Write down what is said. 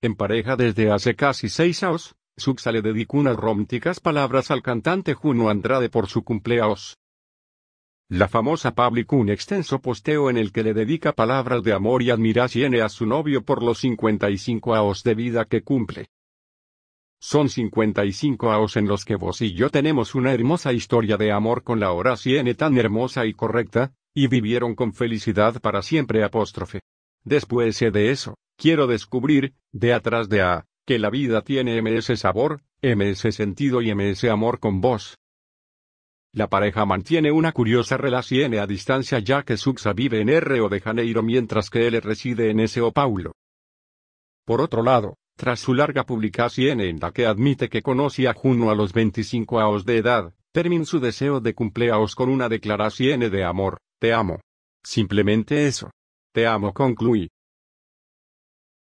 En pareja desde hace casi seis años, Suxa le dedicó unas románticas palabras al cantante Juno Andrade por su cumpleaños. La famosa publicó un extenso posteo en el que le dedica palabras de amor y admiración a su novio por los 55 años de vida que cumple. Son 55 años en los que vos y yo tenemos una hermosa historia de amor con la oración tan hermosa y correcta, y vivieron con felicidad para siempre apóstrofe. Después de eso, Quiero descubrir, de atrás de A, que la vida tiene MS sabor, MS sentido y MS amor con vos. La pareja mantiene una curiosa relación a distancia ya que Suxa vive en o de Janeiro mientras que él reside en o Paulo. Por otro lado, tras su larga publicación en la que admite que conoce a Juno a los 25 años de edad, termina su deseo de cumpleaños con una declaración de amor, te amo. Simplemente eso. Te amo concluí.